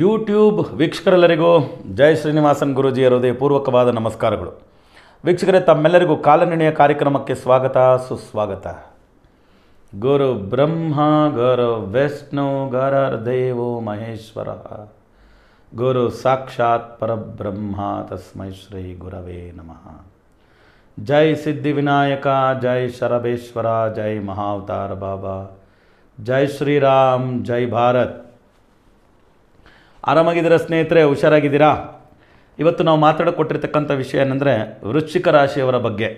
YouTube ವೀಕ್ಷಕರೆಲ್ಲರಿಗೂ ಜಯ ಶ್ರೀನಿವಾಸನ್ ಗುರೂಜಿಯ ಪೂರ್ವಕವಾದ ನಮಸ್ಕಾರಗಳು ವೀಕ್ಷಕರೇ ತಮ್ಮೆಲ್ಲರಿಗೂ ಕಾಲನಿರ್ಣಯ ಕಾರ್ಯಕ್ರಮಕ್ಕೆ ಸ್ವಾಗತ ಸುಸ್ವಾಗತ ಗುರು ಬ್ರಹ್ಮ ಗುರು ವಿಷ್ಣು ದೇವೋ ಮಹೇಶ್ವರ ಗುರು ಸಾಕ್ಷಾತ್ ಪರಬ್ರಹ್ಮ ತಸ್ಮೈ ಶ್ರೀ ಗುರವೇ ನಮಃ ಜೈ ಸಿದ್ಧಿವಿನಾಯಕ ಜೈ ಶರಭೇಶ್ವರ ಜೈ ಮಹಾವತಾರ ಬಾಬಾ ಜೈ ಶ್ರೀರಾಮ್ ಜೈ ಭಾರತ್ ಆರಾಮಾಗಿದ್ದೀರಾ ಸ್ನೇಹಿತರೆ ಹುಷಾರಾಗಿದ್ದೀರಾ ಇವತ್ತು ನಾವು ಮಾತಾಡಿಕೊಟ್ಟಿರ್ತಕ್ಕಂಥ ವಿಷಯ ಏನಂದರೆ ವೃಶ್ಚಿಕ ರಾಶಿಯವರ ಬಗ್ಗೆ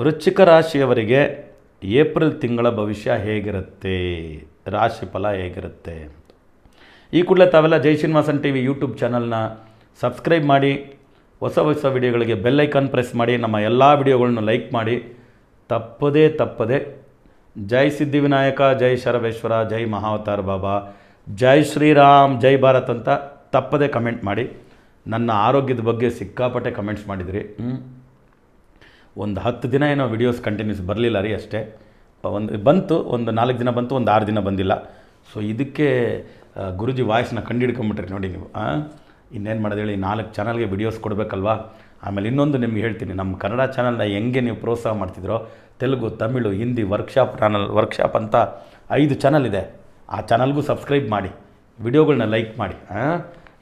ವೃಶ್ಚಿಕ ರಾಶಿಯವರಿಗೆ ಏಪ್ರಿಲ್ ತಿಂಗಳ ಭವಿಷ್ಯ ಹೇಗಿರುತ್ತೆ ರಾಶಿ ಫಲ ಹೇಗಿರುತ್ತೆ ಈ ಕೂಡಲೇ ತಾವೆಲ್ಲ Jai Srinivasan T V YouTube ಚಾನಲ್ನ ಸಬ್ಸ್ಕ್ರೈಬ್ ಮಾಡಿ ಹೊಸ ಹೊಸ ವಿಡಿಯೋಗಳಿಗೆ ಬೆಲ್ಲೈಕನ್ ಪ್ರೆಸ್ ಮಾಡಿ ನಮ್ಮ ಎಲ್ಲ ವಿಡಿಯೋಗಳನ್ನು ಲೈಕ್ ಮಾಡಿ ತಪ್ಪದೇ ತಪ್ಪದೆ ಜೈ ಸಿದ್ಧಿವಿನಾಯಕ ಜೈ ಶರವೇಶ್ವರ ಜೈ ಮಹಾವತಾರ ಬಾಬಾ ಜೈ ಶ್ರೀರಾಮ್ ಜೈ ಭಾರತ್ ಅಂತ ತಪ್ಪದೇ ಕಮೆಂಟ್ ಮಾಡಿ ನನ್ನ ಆರೋಗ್ಯದ ಬಗ್ಗೆ ಸಿಕ್ಕಾಪಟ್ಟೆ ಕಮೆಂಟ್ಸ್ ಮಾಡಿದಿರಿ ಒಂದು ಹತ್ತು ದಿನ ಏನೋ ವಿಡಿಯೋಸ್ ಕಂಟಿನ್ಯೂಸ್ ಬರಲಿಲ್ಲ ರೀ ಅಷ್ಟೇ ಒಂದು ಬಂತು ಒಂದು ನಾಲ್ಕು ದಿನ ಬಂತು ಒಂದು ಆರು ದಿನ ಬಂದಿಲ್ಲ ಸೊ ಇದಕ್ಕೆ ಗುರುಜಿ ವಾಯ್ಸನ್ನ ಕಂಡು ನೋಡಿ ನೀವು ಇನ್ನೇನು ಮಾಡೋದು ಹೇಳಿ ನಾಲ್ಕು ಚಾನಲ್ಗೆ ವಿಡಿಯೋಸ್ ಕೊಡಬೇಕಲ್ವಾ ಆಮೇಲೆ ಇನ್ನೊಂದು ನಿಮ್ಗೆ ಹೇಳ್ತೀನಿ ನಮ್ಮ ಕನ್ನಡ ಚಾನಲ್ನ ಹೆಂಗೆ ನೀವು ಪ್ರೋತ್ಸಾಹ ಮಾಡ್ತಿದ್ರೋ Telugu Tamil Hindi workshop channel workshop ಅಂತ ಐದು ಚಾನಲ್ ಇದೆ ಆ ಚಾನಲ್ಗೂ ಸಬ್ಸ್ಕ್ರೈಬ್ ಮಾಡಿ ವಿಡಿಯೋಗಳನ್ನ ಲೈಕ್ ಮಾಡಿ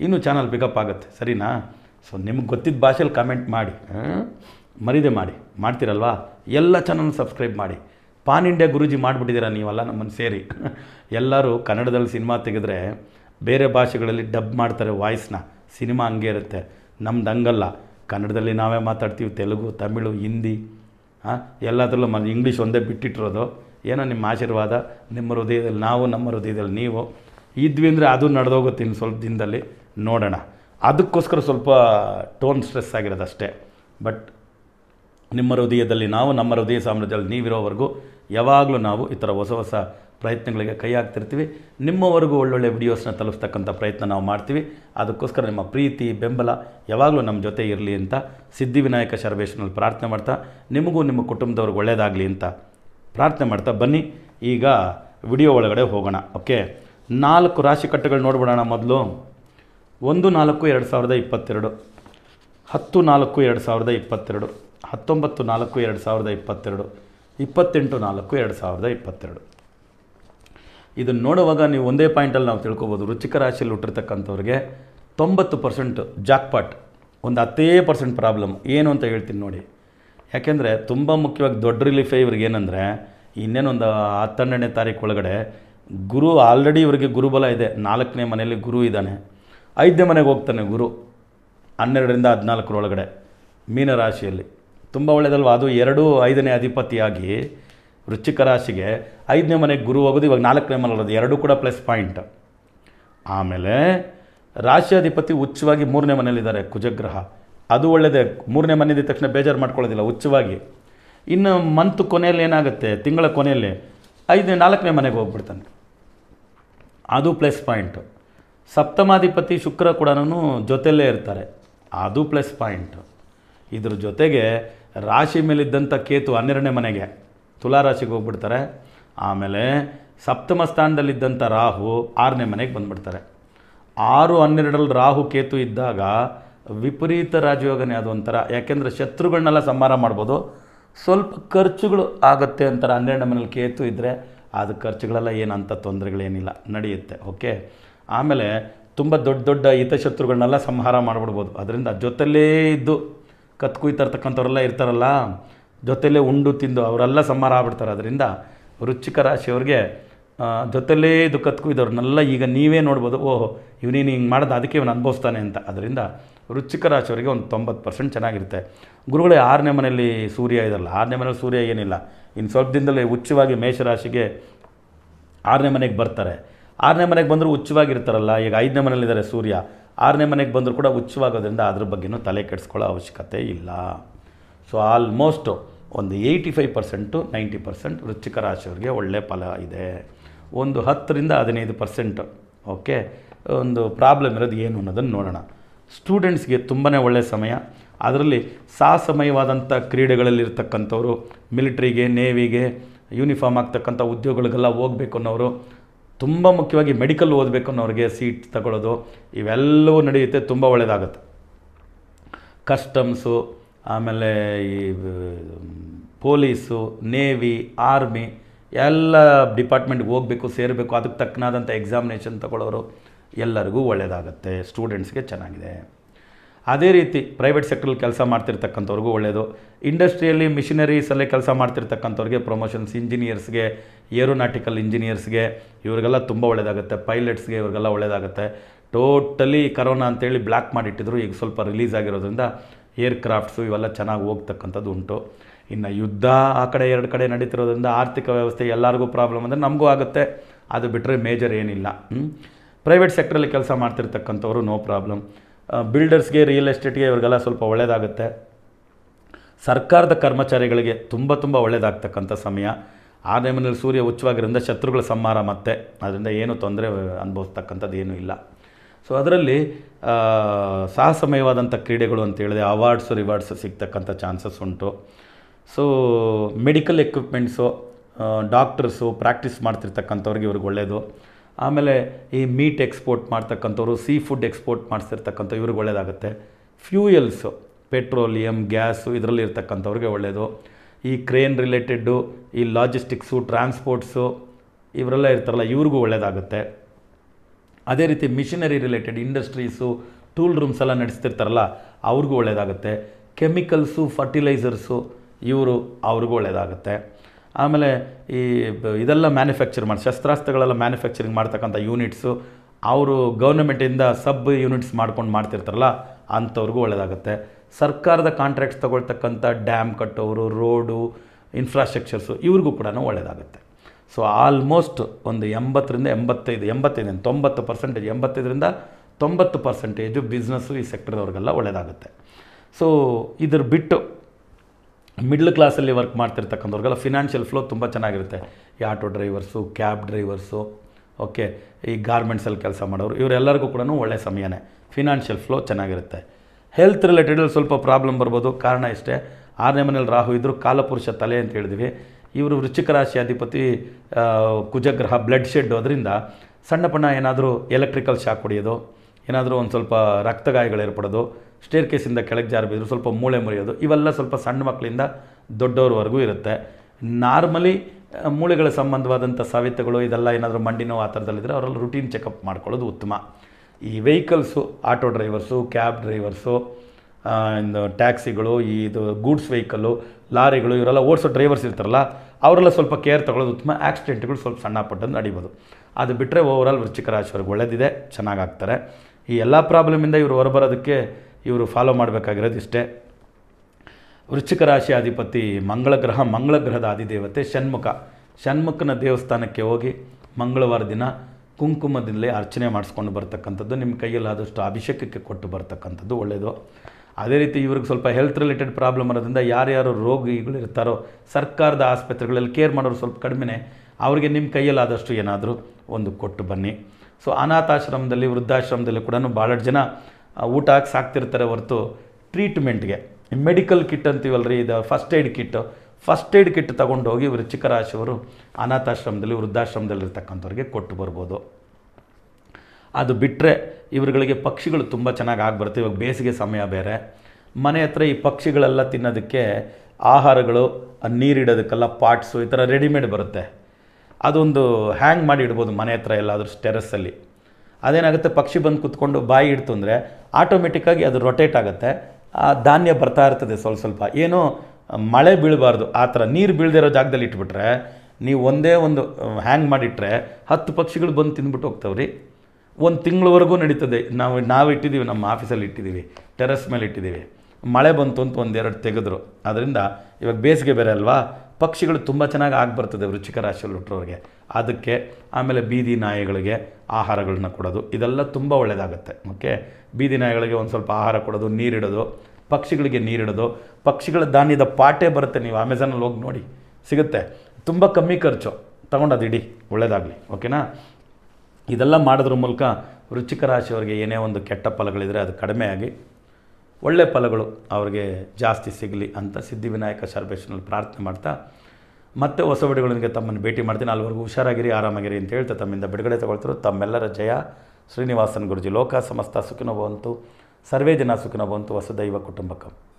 ಇನ್ನೂ ಚಾನಲ್ ಪಿಕಪ್ ಆಗುತ್ತೆ ಸರಿನಾ ಸೊ ನಿಮ್ಗೆ ಗೊತ್ತಿದ್ದ ಭಾಷೆಯಲ್ಲಿ ಕಮೆಂಟ್ ಮಾಡಿ ಮರಿದೆ ಮಾಡಿ ಮಾಡ್ತೀರಲ್ವಾ ಎಲ್ಲ ಚಾನಲ್ ಸಬ್ಸ್ಕ್ರೈಬ್ ಮಾಡಿ ಪಾನ್ ಇಂಡಿಯಾ ಗುರುಜಿ ಮಾಡಿಬಿಟ್ಟಿದ್ದೀರಾ ನೀವೆಲ್ಲ ನಮ್ಮನ್ನು ಸೇರಿ ಎಲ್ಲರೂ ಕನ್ನಡದಲ್ಲಿ ಸಿನಿಮಾ ತೆಗೆದ್ರೆ ಬೇರೆ ಭಾಷೆಗಳಲ್ಲಿ ಡಬ್ ಮಾಡ್ತಾರೆ ವಾಯ್ಸ್ನ ಸಿನಿಮಾ ಹಂಗೆ ಇರುತ್ತೆ ನಮ್ದು ಹಂಗಲ್ಲ ಕನ್ನಡದಲ್ಲಿ ನಾವೇ ಮಾತಾಡ್ತೀವಿ ತೆಲುಗು ತಮಿಳು ಹಿಂದಿ ಹಾಂ ಎಲ್ಲದರಲ್ಲೂ ಮ ಇಂಗ್ಲೀಷ್ ಒಂದೇ ಬಿಟ್ಟಿಟ್ಟಿರೋದು ಏನೋ ನಿಮ್ಮ ಆಶೀರ್ವಾದ ನಿಮ್ಮ ಹೃದಯದಲ್ಲಿ ನಾವು ನಮ್ಮ ಹೃದಯದಲ್ಲಿ ನೀವು ಇದ್ವಿ ಅಂದರೆ ಅದು ನಡೆದೋಗುತ್ತೆ ಇನ್ನು ಸ್ವಲ್ಪ ದಿನದಲ್ಲಿ ನೋಡೋಣ ಅದಕ್ಕೋಸ್ಕರ ಸ್ವಲ್ಪ ಟೋನ್ ಸ್ಟ್ರೆಸ್ ಆಗಿರೋದು ಅಷ್ಟೇ ಬಟ್ ನಿಮ್ಮ ಹೃದಯದಲ್ಲಿ ನಾವು ನಮ್ಮ ಹೃದಯ ಸಾಮ್ರಾಜ್ಯದಲ್ಲಿ ನೀವಿರೋವರೆಗೂ ಯಾವಾಗಲೂ ನಾವು ಈ ಥರ ಹೊಸ ಹೊಸ ಪ್ರಯತ್ನಗಳಿಗೆ ಕೈ ಹಾಕ್ತಿರ್ತೀವಿ ನಿಮ್ಮವರೆಗೂ ಒಳ್ಳೊಳ್ಳೆ ವಿಡಿಯೋಸ್ನ ತಲುಪಿಸ್ತಕ್ಕಂಥ ಪ್ರಯತ್ನ ನಾವು ಮಾಡ್ತೀವಿ ಅದಕ್ಕೋಸ್ಕರ ನಿಮ್ಮ ಪ್ರೀತಿ ಬೆಂಬಲ ಯಾವಾಗಲೂ ನಮ್ಮ ಜೊತೆ ಇರಲಿ ಅಂತ ಸಿದ್ಧಿವಿನಾಯಕ ಶರ್ವೇಶ್ವರಲ್ಲಿ ಪ್ರಾರ್ಥನೆ ಮಾಡ್ತಾ ನಿಮಗೂ ನಿಮ್ಮ ಕುಟುಂಬದವ್ರಿಗೆ ಒಳ್ಳೆಯದಾಗಲಿ ಅಂತ ಪ್ರಾರ್ಥನೆ ಮಾಡ್ತಾ ಬನ್ನಿ ಈಗ ವಿಡಿಯೋ ಒಳಗಡೆ ಹೋಗೋಣ ಓಕೆ ನಾಲ್ಕು ರಾಶಿ ಕಟ್ಟುಗಳು ನೋಡ್ಬಿಡೋಣ ಮೊದಲು ಒಂದು ನಾಲ್ಕು ಎರಡು ಸಾವಿರದ ಇಪ್ಪತ್ತೆರಡು ಹತ್ತು ನಾಲ್ಕು ಎರಡು ಸಾವಿರದ ಇಪ್ಪತ್ತೆರಡು ಹತ್ತೊಂಬತ್ತು ನಾಲ್ಕು ಎರಡು ಸಾವಿರದ ಇಪ್ಪತ್ತೆರಡು ಇಪ್ಪತ್ತೆಂಟು ನಾಲ್ಕು ಎರಡು ಸಾವಿರದ ಇಪ್ಪತ್ತೆರಡು ಇದನ್ನು ನೋಡುವಾಗ ನೀವು ಒಂದೇ ಪಾಯಿಂಟಲ್ಲಿ ನಾವು ತಿಳ್ಕೊಬೋದು ರುಚಿಕ ರಾಶಿಯಲ್ಲಿ ಹುಟ್ಟಿರ್ತಕ್ಕಂಥವ್ರಿಗೆ ತೊಂಬತ್ತು ಪರ್ಸೆಂಟ್ ಜಾಕ್ಪಾಟ್ ಒಂದು ಹತ್ತೇ ಪರ್ಸೆಂಟ್ ಪ್ರಾಬ್ಲಮ್ ಏನು ಅಂತ ಹೇಳ್ತೀನಿ ನೋಡಿ ಯಾಕೆಂದರೆ ತುಂಬ ಮುಖ್ಯವಾಗಿ ದೊಡ್ಡ ರಿಲೀಫೇ ಏನಂದರೆ ಇನ್ನೇನೊಂದು ಹತ್ತೆರಡನೇ ತಾರೀಕು ಒಳಗಡೆ ಗುರು ಆಲ್ರೆಡಿ ಇವರಿಗೆ ಗುರುಬಲ ಇದೆ ನಾಲ್ಕನೇ ಮನೆಯಲ್ಲಿ ಗುರು ಇದ್ದಾನೆ ಐದನೇ ಮನೆಗೆ ಹೋಗ್ತಾನೆ ಗುರು ಹನ್ನೆರಡರಿಂದ ಹದಿನಾಲ್ಕರೊಳಗಡೆ ಮೀನರಾಶಿಯಲ್ಲಿ ತುಂಬ ಒಳ್ಳೆಯದಲ್ವ ಅದು ಎರಡು ಐದನೇ ಅಧಿಪತಿಯಾಗಿ ವೃಶ್ಚಿಕ ರಾಶಿಗೆ ಐದನೇ ಮನೆಗೆ ಗುರು ಹೋಗೋದು ಇವಾಗ ನಾಲ್ಕನೇ ಮನೆ ಹೋಗೋದು ಎರಡೂ ಕೂಡ ಪ್ಲಸ್ ಪಾಯಿಂಟ್ ಆಮೇಲೆ ರಾಶಿ ಅಧಿಪತಿ ಉಚ್ಚವಾಗಿ ಮೂರನೇ ಮನೆಯಲ್ಲಿದ್ದಾರೆ ಕುಜಗ್ರಹ ಅದು ಒಳ್ಳೆಯದೇ ಮೂರನೇ ಮನೆಯಿಂದ ತಕ್ಷಣ ಬೇಜಾರು ಮಾಡ್ಕೊಳ್ಳೋದಿಲ್ಲ ಉಚ್ಚವಾಗಿ ಇನ್ನು ಮಂತ್ ಕೊನೆಯಲ್ಲಿ ಏನಾಗುತ್ತೆ ತಿಂಗಳ ಕೊನೆಯಲ್ಲಿ ಐದನೇ ನಾಲ್ಕನೇ ಮನೆಗೆ ಹೋಗ್ಬಿಡ್ತಾನೆ ಅದು ಪ್ಲಸ್ ಪಾಯಿಂಟು ಸಪ್ತಮಾಧಿಪತಿ ಶುಕ್ರ ಕೂಡ ಜೊತೆಯಲ್ಲೇ ಇರ್ತಾರೆ ಅದು ಪ್ಲಸ್ ಪಾಯಿಂಟು ಇದ್ರ ಜೊತೆಗೆ ರಾಶಿ ಮೇಲಿದ್ದಂಥ ಕೇತು ಹನ್ನೆರಡನೇ ಮನೆಗೆ ತುಲಾರಾಶಿಗೆ ಹೋಗ್ಬಿಡ್ತಾರೆ ಆಮೇಲೆ ಸಪ್ತಮ ಸ್ಥಾನದಲ್ಲಿದ್ದಂಥ ರಾಹು ಆರನೇ ಮನೆಗೆ ಬಂದುಬಿಡ್ತಾರೆ ಆರು ಹನ್ನೆರಡರಲ್ಲಿ ರಾಹು ಕೇತು ಇದ್ದಾಗ ವಿಪರೀತ ರಾಜಯೋಗನೇ ಅದು ಒಂಥರ ಯಾಕೆಂದರೆ ಶತ್ರುಗಳನ್ನೆಲ್ಲ ಸಂಹಾರ ಮಾಡ್ಬೋದು ಸ್ವಲ್ಪ ಖರ್ಚುಗಳು ಆಗುತ್ತೆ ಅಂತಾರೆ ಹನ್ನೆರಡು ಮನೇಲಿ ಕೇತು ಇದ್ದರೆ ಅದು ಖರ್ಚುಗಳೆಲ್ಲ ಏನಂತ ತೊಂದರೆಗಳೇನಿಲ್ಲ ನಡೆಯುತ್ತೆ ಓಕೆ ಆಮೇಲೆ ತುಂಬ ದೊಡ್ಡ ದೊಡ್ಡ ಹಿತಶತ್ರುಗಳನ್ನೆಲ್ಲ ಸಂಹಾರ ಮಾಡಿಬಿಡ್ಬೋದು ಅದರಿಂದ ಜೊತೆಲ್ಲೇ ಇದ್ದು ಕತ್ಕುಯ್ತಾ ಇರ್ತಾರಲ್ಲ ಜೊತೆಲ್ಲೇ ಉಂಡು ತಿಂದು ಅವರೆಲ್ಲ ಸಂಹಾರ ಆಗ್ಬಿಡ್ತಾರೆ ಅದರಿಂದ ರುಚಿಕ ರಾಶಿಯವ್ರಿಗೆ ಜೊತೆಲ್ಲೇ ಇದು ಕತ್ಕುಯ್ದವ್ರನ್ನೆಲ್ಲ ಈಗ ನೀವೇ ನೋಡ್ಬೋದು ಓಹೋ ಇವನೇನು ಹಿಂಗೆ ಮಾಡ್ದ ಅದಕ್ಕೆ ಇವನು ಅನುಭವಿಸ್ತಾನೆ ಅಂತ ಅದರಿಂದ ವೃಶ್ಚಿಕ ರಾಶಿಯವರಿಗೆ ಒಂದು ತೊಂಬತ್ತು ಪರ್ಸೆಂಟ್ ಚೆನ್ನಾಗಿರುತ್ತೆ ಗುರುಗಳೇ ಆರನೇ ಮನೆಯಲ್ಲಿ ಸೂರ್ಯ ಇದಲ್ಲ ಆರನೇ ಮನೇಲಿ ಸೂರ್ಯ ಏನಿಲ್ಲ ಇನ್ನು ಸ್ವಲ್ಪ ದಿನದಲ್ಲೇ ಉಚ್ಚವಾಗಿ ಮೇಷರಾಶಿಗೆ ಆರನೇ ಮನೆಗೆ ಬರ್ತಾರೆ ಆರನೇ ಮನೆಗೆ ಬಂದರೂ ಉಚ್ಚವಾಗಿರ್ತಾರಲ್ಲ ಈಗ ಐದನೇ ಮನೇಲಿದ್ದಾರೆ ಸೂರ್ಯ ಆರನೇ ಮನೆಗೆ ಬಂದರೂ ಕೂಡ ಉಚ್ಚವಾಗೋದ್ರಿಂದ ಅದ್ರ ಬಗ್ಗೆನೂ ತಲೆ ಕೆಡಿಸ್ಕೊಳ್ಳೋ ಅವಶ್ಯಕತೆ ಇಲ್ಲ ಸೊ ಆಲ್ಮೋಸ್ಟು ಒಂದು eighty five percent ninety percent ವೃಶ್ಚಿಕ ರಾಶಿಯವರಿಗೆ ಒಳ್ಳೆಯ ಫಲ ಇದೆ ಒಂದು ಹತ್ತರಿಂದ ಹದಿನೈದು ಪರ್ಸೆಂಟು ಓಕೆ ಒಂದು ಪ್ರಾಬ್ಲಮ್ ಇರೋದು ಏನು ಅನ್ನೋದನ್ನು ನೋಡೋಣ ಸ್ಟೂಡೆಂಟ್ಸ್ಗೆ ತುಂಬಾ ಒಳ್ಳೆಯ ಸಮಯ ಅದರಲ್ಲಿ ಸಾಹಸಮಯವಾದಂಥ ಕ್ರೀಡೆಗಳಲ್ಲಿರ್ತಕ್ಕಂಥವ್ರು ಮಿಲಿಟ್ರಿಗೆ ನೇವಿಗೆ ಯೂನಿಫಾರ್ಮ್ ಆಗ್ತಕ್ಕಂಥ ಉದ್ಯೋಗಗಳಿಗೆಲ್ಲ ಹೋಗ್ಬೇಕು ಅನ್ನೋರು ತುಂಬ ಮುಖ್ಯವಾಗಿ ಮೆಡಿಕಲ್ ಓದಬೇಕು ಅನ್ನೋರಿಗೆ ಸೀಟ್ ತಗೊಳ್ಳೋದು ಇವೆಲ್ಲವೂ ನಡೆಯುತ್ತೆ ತುಂಬ ಒಳ್ಳೆಯದಾಗುತ್ತೆ ಕಸ್ಟಮ್ಸು ಆಮೇಲೆ ಈ ಪೊಲೀಸು ನೇವಿ ಆರ್ಮಿ ಎಲ್ಲ ಡಿಪಾರ್ಟ್ಮೆಂಟ್ಗೆ ಹೋಗಬೇಕು ಸೇರಬೇಕು ಅದಕ್ಕೆ ತಕ್ಕನಾದಂಥ ಎಕ್ಸಾಮಿನೇಷನ್ ತಗೊಳ್ಳೋರು ಎಲ್ಲರಿಗೂ ಒಳ್ಳೆಯದಾಗುತ್ತೆ ಸ್ಟೂಡೆಂಟ್ಸ್ಗೆ ಚೆನ್ನಾಗಿದೆ ಅದೇ ರೀತಿ ಪ್ರೈವೇಟ್ ಸೆಕ್ಟ್ರಲ್ಲಿ ಕೆಲಸ ಮಾಡ್ತಿರ್ತಕ್ಕಂಥವ್ರಿಗೂ ಒಳ್ಳೆಯದು ಇಂಡಸ್ಟ್ರಿಯಲ್ಲಿ ಮಿಷಿನರೀಸಲ್ಲೇ ಕೆಲಸ ಮಾಡ್ತಿರ್ತಕ್ಕಂಥವ್ರಿಗೆ ಪ್ರಮೋಷನ್ಸ್ ಇಂಜಿನಿಯರ್ಸ್ಗೆ ಏರೋನಾಟಿಕಲ್ ಇಂಜಿನಿಯರ್ಸ್ಗೆ ಇವರಿಗೆಲ್ಲ ತುಂಬ ಒಳ್ಳೆಯದಾಗುತ್ತೆ ಪೈಲಟ್ಸ್ಗೆ ಇವ್ರಿಗೆಲ್ಲ ಒಳ್ಳೆಯದಾಗುತ್ತೆ ಟೋಟಲಿ ಕರೋನಾ ಅಂತೇಳಿ ಬ್ಲ್ಯಾಕ್ ಮಾಡಿಟ್ಟಿದ್ರು ಈಗ ಸ್ವಲ್ಪ ರಿಲೀಸ್ ಆಗಿರೋದ್ರಿಂದ ಏರ್ಕ್ರಾಫ್ಟ್ಸು ಇವೆಲ್ಲ ಚೆನ್ನಾಗಿ ಹೋಗ್ತಕ್ಕಂಥದ್ದು ಉಂಟು ಇನ್ನು ಯುದ್ಧ ಆ ಕಡೆ ಎರಡು ಕಡೆ ನಡೀತಿರೋದ್ರಿಂದ ಆರ್ಥಿಕ ವ್ಯವಸ್ಥೆ ಎಲ್ಲರಿಗೂ ಪ್ರಾಬ್ಲಮ್ ಅಂದರೆ ನಮಗೂ ಆಗುತ್ತೆ ಅದು ಬಿಟ್ಟರೆ ಮೇಜರ್ ಏನಿಲ್ಲ ಪ್ರೈವೇಟ್ ಸೆಕ್ಟ್ರಲ್ಲಿ ಕೆಲಸ ಮಾಡ್ತಿರ್ತಕ್ಕಂಥವ್ರು ನೋ ಪ್ರಾಬ್ಲಮ್ ಬಿಲ್ಡರ್ಸ್ಗೆ ರಿಯಲ್ ಎಸ್ಟೇಟ್ಗೆ ಇವ್ರಿಗೆಲ್ಲ ಸ್ವಲ್ಪ ಒಳ್ಳೆಯದಾಗುತ್ತೆ ಸರ್ಕಾರದ ಕರ್ಮಚಾರಿಗಳಿಗೆ ತುಂಬ ತುಂಬ ಒಳ್ಳೆಯದಾಗ್ತಕ್ಕಂಥ ಸಮಯ ಆ ಟೈಮಿನಲ್ಲಿ ಸೂರ್ಯ ಉಚ್ಚವಾಗಿರೋದ್ರಿಂದ ಶತ್ರುಗಳ ಸಂಹಾರ ಮತ್ತೆ ಅದರಿಂದ ಏನು ತೊಂದರೆ ಅನುಭವಿಸ್ತಕ್ಕಂಥದ್ದು ಏನೂ ಇಲ್ಲ ಸೊ ಅದರಲ್ಲಿ ಸಾಹಸಮಯವಾದಂಥ ಕ್ರೀಡೆಗಳು ಅಂತ ಅವಾರ್ಡ್ಸು ರಿವಾರ್ಡ್ಸ್ ಸಿಗ್ತಕ್ಕಂಥ ಚಾನ್ಸಸ್ ಉಂಟು so medical equipments doctors practice ಮಾಡ್ತಿರ್ತಕ್ಕಂಥವ್ರಿಗೆ ಇವ್ರಿಗೆ ಒಳ್ಳೆಯದು ಆಮೇಲೆ ಈ ಮೀಟ್ ಎಕ್ಸ್ಪೋರ್ಟ್ ಮಾಡ್ತಕ್ಕಂಥವ್ರು ಸೀ ಫುಡ್ ಎಕ್ಸ್ಪೋರ್ಟ್ ಮಾಡಿಸಿರ್ತಕ್ಕಂಥ ಇವ್ರಿಗೆ ಒಳ್ಳೆಯದಾಗುತ್ತೆ ಫ್ಯೂಯಲ್ಸು ಪೆಟ್ರೋಲಿಯಂ ಗ್ಯಾಸು ಇದರಲ್ಲಿ ಇರ್ತಕ್ಕಂಥವ್ರಿಗೆ ಒಳ್ಳೆಯದು ಈ ಕ್ರೇನ್ ರಿಲೇಟೆಡ್ಡು ಈ ಲಾಜಿಸ್ಟಿಕ್ಸು ಟ್ರಾನ್ಸ್ಪೋರ್ಟ್ಸು ಇವರೆಲ್ಲ ಇರ್ತಾರಲ್ಲ ಇವ್ರಿಗೂ ಒಳ್ಳೆಯದಾಗುತ್ತೆ ಅದೇ ರೀತಿ machinery related industries tool rooms ಎಲ್ಲ ನಡೆಸ್ತಿರ್ತಾರಲ್ಲ ಅವ್ರಿಗೂ ಒಳ್ಳೆಯದಾಗುತ್ತೆ ಕೆಮಿಕಲ್ಸು ಫರ್ಟಿಲೈಸರ್ಸು ಇವರು ಅವ್ರಿಗೂ ಒಳ್ಳೆಯದಾಗುತ್ತೆ ಆಮೇಲೆ ಈ ಇದೆಲ್ಲ ಮ್ಯಾನುಫ್ಯಾಕ್ಚರ್ ಮಾಡಿ ಶಸ್ತ್ರಾಸ್ತ್ರಗಳೆಲ್ಲ ಮ್ಯಾನುಫ್ಯಾಕ್ಚರಿಂಗ್ ಮಾಡ್ತಕ್ಕಂಥ ಯೂನಿಟ್ಸು ಅವರು ಗೌರ್ಮೆಂಟಿಂದ ಸಬ್ ಯೂನಿಟ್ಸ್ ಮಾಡ್ಕೊಂಡು ಮಾಡ್ತಿರ್ತಾರಲ್ಲ ಅಂಥವ್ರಿಗೂ ಒಳ್ಳೆಯದಾಗುತ್ತೆ ಸರ್ಕಾರದ ಕಾಂಟ್ರಾಕ್ಟ್ಸ್ ತೊಗೊಳ್ತಕ್ಕಂಥ ಡ್ಯಾಮ್ ಕಟ್ಟೋರು ರೋಡು ಇನ್ಫ್ರಾಸ್ಟ್ರಕ್ಚರ್ಸು ಇವ್ರಿಗೂ ಕೂಡ ಒಳ್ಳೆಯದಾಗುತ್ತೆ ಸೊ ಆಲ್ಮೋಸ್ಟ್ ಒಂದು ಎಂಬತ್ತರಿಂದ ಎಂಬತ್ತೈದು ಎಂಬತ್ತೈದು ತೊಂಬತ್ತು ಪರ್ಸೆಂಟೇಜ್ ಎಂಬತ್ತೈದರಿಂದ ತೊಂಬತ್ತು ಪರ್ಸೆಂಟೇಜು ಬಿಸ್ನೆಸ್ಸು ಈ ಸೆಕ್ಟರ್ದವ್ರಿಗೆಲ್ಲ ಒಳ್ಳೆಯದಾಗುತ್ತೆ ಸೊ ಇದ್ರ ಬಿಟ್ಟು ಮಿಡ್ಲ್ ಕ್ಲಾಸಲ್ಲಿ ವರ್ಕ್ ಮಾಡ್ತಿರ್ತಕ್ಕಂಥವ್ರಿಗೆಲ್ಲ ಫಿನಾನ್ಷಿಯಲ್ ಫ್ಲೋ ತುಂಬ ಚೆನ್ನಾಗಿರುತ್ತೆ ಈ auto drivers cab drivers okay ಈ ಗಾರ್ಮೆಂಟ್ಸಲ್ಲಿ ಕೆಲಸ ಮಾಡೋರು ಇವರೆಲ್ಲರಿಗೂ ಕೂಡ ಒಳ್ಳೆಯ ಸಮಯನೇ ಫಿನಾನ್ಷಿಯಲ್ ಫ್ಲೋ ಚೆನ್ನಾಗಿರುತ್ತೆ ಹೆಲ್ತ್ ರಿಲೇಟೆಡಲ್ಲಿ ಸ್ವಲ್ಪ ಪ್ರಾಬ್ಲಮ್ ಬರ್ಬೋದು ಕಾರಣ ಇಷ್ಟೇ ಆರನೇ ಮನೇಲಿ ರಾಹು ಇದ್ದರು ಕಾಲಪುರುಷ ತಲೆ ಅಂತ ಹೇಳಿದ್ವಿ ಇವರು ವೃಶ್ಚಿಕ ರಾಶಿ ಅಧಿಪತಿ ಕುಜಗ್ರಹ ಬ್ಲಡ್ ಶೆಡ್ ಅದರಿಂದ ಸಣ್ಣ ಪಣ್ಣ ಏನಾದರೂ ಎಲೆಕ್ಟ್ರಿಕಲ್ ಶಾಕ್ ಹೊಡೆಯೋದು ಏನಾದರೂ ಒಂದು ಸ್ವಲ್ಪ ರಕ್ತಗಾಯಗಳು ಏರ್ಪಡೋದು ಸ್ಟೇರ್ ಕೇಸಿಂದ ಕೆಳಗೆ ಜಾರು ಬಿದ್ದರು ಸ್ವಲ್ಪ ಮೂಳೆ ಮುರಿಯೋದು ಇವೆಲ್ಲ ಸ್ವಲ್ಪ ಸಣ್ಣ ಮಕ್ಕಳಿಂದ ದೊಡ್ಡವ್ರವರೆಗೂ ಇರುತ್ತೆ ನಾರ್ಮಲಿ ಮೂಳೆಗಳ ಸಂಬಂಧವಾದಂಥ ಸವೆತಗಳು ಇದೆಲ್ಲ ಏನಾದರೂ ಮಂಡಿ ನೋವು ಆ ಥರದಲ್ಲಿದ್ದರೆ ಅವರಲ್ಲಿ ರುಟೀನ್ ಚೆಕಪ್ ಮಾಡ್ಕೊಳ್ಳೋದು ಉತ್ತಮ ಈ vehicles auto drivers cab drivers ಇದು ಟ್ಯಾಕ್ಸಿಗಳು ಈ ಇದು ಗೂಡ್ಸ್ ವೆಹಿಕಲ್ಲು ಲಾರಿಗಳು ಇವರೆಲ್ಲ ಓಡಿಸೋ ಡ್ರೈವರ್ಸ್ ಇರ್ತಾರಲ್ಲ ಅವರೆಲ್ಲ ಸ್ವಲ್ಪ ಕೇರ್ ತಗೊಳ್ಳೋದು ಉತ್ತಮ ಆಕ್ಸಿಡೆಂಟ್ಗಳು ಸ್ವಲ್ಪ ಸಣ್ಣ ಪಟ್ಟದ್ದು ನಡಿಬೋದು ಅದು ಬಿಟ್ಟರೆ ಓವರಾಲ್ ವೃಶ್ಚಿಕ ರಾಶಿಯವ್ರಿಗೆ ಒಳ್ಳೆದಿದೆ ಚೆನ್ನಾಗಾಗ್ತಾರೆ ಈ ಎಲ್ಲ ಪ್ರಾಬ್ಲಮಿಂದ ಇವರು ಹೊರಬರೋದಕ್ಕೆ ಇವರು ಫಾಲೋ ಮಾಡಬೇಕಾಗಿರೋದು ಇಷ್ಟೇ ವೃಶ್ಚಿಕ ರಾಶಿ ಅಧಿಪತಿ ಮಂಗಳ ಗ್ರಹ ಮಂಗಳ ಗ್ರಹದ ಆದಿದೇವತೆ ಷಣ್ಮುಖ ಷಣ್ಮುಖನ ದೇವಸ್ಥಾನಕ್ಕೆ ಹೋಗಿ ಮಂಗಳವಾರ ದಿನ ಕುಂಕುಮದಿಂದಲೇ ಅರ್ಚನೆ ಮಾಡಿಸ್ಕೊಂಡು ಬರ್ತಕ್ಕಂಥದ್ದು ನಿಮ್ಮ ಕೈಯಲ್ಲಾದಷ್ಟು ಅಭಿಷೇಕಕ್ಕೆ ಕೊಟ್ಟು ಬರ್ತಕ್ಕಂಥದ್ದು ಒಳ್ಳೆಯದು ಅದೇ ರೀತಿ ಇವ್ರಿಗೆ ಸ್ವಲ್ಪ ಹೆಲ್ತ್ ರಿಲೇಟೆಡ್ ಪ್ರಾಬ್ಲಮ್ ಇರೋದ್ರಿಂದ ಯಾರ್ಯಾರು ರೋಗಿಗಳು ಇರ್ತಾರೋ ಸರ್ಕಾರದ ಆಸ್ಪತ್ರೆಗಳಲ್ಲಿ ಕೇರ್ ಮಾಡೋರು ಸ್ವಲ್ಪ ಕಡಿಮೆನೇ ಅವರಿಗೆ ನಿಮ್ಮ ಕೈಯಲ್ಲಾದಷ್ಟು ಏನಾದರೂ ಒಂದು ಕೊಟ್ಟು ಬನ್ನಿ ಸೊ ಅನಾಥಾಶ್ರಮದಲ್ಲಿ ವೃದ್ಧಾಶ್ರಮದಲ್ಲಿ ಕೂಡ ಭಾಳಷ್ಟು ಜನ ಊಟ ಹಾಕಿ ಸಾಕ್ತಿರ್ತಾರೆ ಹೊರತು ಟ್ರೀಟ್ಮೆಂಟ್ಗೆ ಮೆಡಿಕಲ್ ಕಿಟ್ ಅಂತೀವಲ್ಲ ರೀ ಇದು first aid kit first aid kit ತೊಗೊಂಡೋಗಿ ಚಿಕ್ಕರಾಶಿಯವರು ಅನಾಥಾಶ್ರಮದಲ್ಲಿ ವೃದ್ಧಾಶ್ರಮದಲ್ಲಿರ್ತಕ್ಕಂಥವ್ರಿಗೆ ಕೊಟ್ಟು ಬರ್ಬೋದು ಅದು ಬಿಟ್ಟರೆ ಇವರುಗಳಿಗೆ ಪಕ್ಷಿಗಳು ತುಂಬ ಚೆನ್ನಾಗಿ ಆಗಿಬರುತ್ತೆ ಇವಾಗ ಬೇಸಿಗೆ ಸಮಯ ಬೇರೆ ಮನೆ ಹತ್ರ ಈ ಪಕ್ಷಿಗಳೆಲ್ಲ ತಿನ್ನೋದಕ್ಕೆ ಆಹಾರಗಳು ನೀರಿಡೋದಕ್ಕೆಲ್ಲ ಪಾಟ್ಸು ಈ ಥರ ರೆಡಿಮೇಡ್ ಬರುತ್ತೆ ಅದೊಂದು ಹ್ಯಾಂಗ್ ಮಾಡಿ ಇಡ್ಬೋದು ಮನೆ ಹತ್ರ ಎಲ್ಲಾದರೂ ಟೆರೆಸ್ಸಲ್ಲಿ ಅದೇನಾಗುತ್ತೆ ಪಕ್ಷಿ ಬಂದು ಕುತ್ಕೊಂಡು ಬಾಯಿ ಇಡ್ತು ಅಂದರೆ ಆಟೋಮೆಟಿಕ್ಕಾಗಿ ಅದು ರೊಟೇಟ್ ಆಗುತ್ತೆ ಆ ಧಾನ್ಯ ಬರ್ತಾ ಇರ್ತದೆ ಸ್ವಲ್ಪ ಸ್ವಲ್ಪ ಏನು ಮಳೆ ಬೀಳಬಾರ್ದು ಆ ಥರ ನೀರು ಬೀಳದಿರೋ ಜಾಗದಲ್ಲಿ ಇಟ್ಬಿಟ್ರೆ ನೀವು ಒಂದೇ ಒಂದು ಹ್ಯಾಂಗ್ ಮಾಡಿಟ್ರೆ ಹತ್ತು ಪಕ್ಷಿಗಳು ಬಂದು ತಿಂದ್ಬಿಟ್ಟು ಹೋಗ್ತಾವೆ ರೀ ಒಂದು ತಿಂಗಳವರೆಗೂ ನಡೀತದೆ ನಾವು ನಾವು ಇಟ್ಟಿದ್ದೀವಿ ನಮ್ಮ ಆಫೀಸಲ್ಲಿ ಇಟ್ಟಿದ್ದೀವಿ ಟೆರೆಸ್ ಮೇಲೆ ಇಟ್ಟಿದ್ದೀವಿ ಮಳೆ ಬಂತು ಅಂತ ಒಂದೆರಡು ತೆಗೆದ್ರು ಅದರಿಂದ ಇವಾಗ ಬೇಸಿಗೆ ಬೇರೆ ಅಲ್ವಾ ಪಕ್ಷಿಗಳು ತುಂಬ ಚೆನ್ನಾಗಿ ಆಗಿಬರ್ತದೆ ವೃಶ್ಚಿಕ ರಾಶಿಯಲ್ಲಿ ಹುಟ್ಟೋರಿಗೆ ಅದಕ್ಕೆ ಆಮೇಲೆ ಬೀದಿ ನಾಯಿಗಳಿಗೆ ಆಹಾರಗಳನ್ನ ಕೊಡೋದು ಇದೆಲ್ಲ ತುಂಬ ಒಳ್ಳೆಯದಾಗುತ್ತೆ ಓಕೆ ಬೀದಿ ನಾಯಿಗಳಿಗೆ ಒಂದು ಸ್ವಲ್ಪ ಆಹಾರ ಕೊಡೋದು ನೀರಿಡೋದು ಪಕ್ಷಿಗಳಿಗೆ ನೀರಿಡೋದು ಪಕ್ಷಿಗಳ ಧಾನ್ಯದ ಪಾಟೆ ಬರುತ್ತೆ ನೀವು ಅಮೆಝಾನಲ್ಲಿ ಹೋಗಿ ನೋಡಿ ಸಿಗುತ್ತೆ ತುಂಬ ಕಮ್ಮಿ ಖರ್ಚು ತಗೊಂಡೋದು ಇಡೀ ಒಳ್ಳೆಯದಾಗಲಿ ಓಕೆನಾ ಇದೆಲ್ಲ ಮಾಡೋದ್ರ ಮೂಲಕ ವೃಶ್ಚಿಕ ರಾಶಿಯವರಿಗೆ ಏನೇ ಒಂದು ಕೆಟ್ಟ ಫಲಗಳಿದ್ರೆ ಅದು ಕಡಿಮೆ ಆಗಿ ಒಳ್ಳೆ ಫಲಗಳು ಅವರಿಗೆ ಜಾಸ್ತಿ ಸಿಗಲಿ ಅಂತ ಸಿದ್ಧಿವಿನಾಯಕ ಸರ್ವೇಶ್ವರಲ್ಲಿ ಪ್ರಾರ್ಥನೆ ಮಾಡ್ತಾ ಮತ್ತೆ ಹೊಸ ತಮ್ಮನ್ನು ಭೇಟಿ ಮಾಡ್ತೀನಿ ಅಲ್ಲಿವರೆಗೂ ಹುಷಾರಾಗಿರಿ ಆರಾಮಾಗಿರಿ ಅಂತ ಹೇಳ್ತಾ ತಮ್ಮಿಂದ ಬಿಡುಗಡೆ ತಗೊಳ್ತಿರೋ ತಮ್ಮೆಲ್ಲರ ಜಯ ಶ್ರೀನಿವಾಸನ್ ಗುರುಜಿ ಲೋಕ ಸಮಸ್ತ ಸುಖಿನ ಬಂತು ಸರ್ವೇ ಜನ ಸುಖಿನ ಬಂತು ವಸುದೈವ ಕುಟುಂಬಕಂ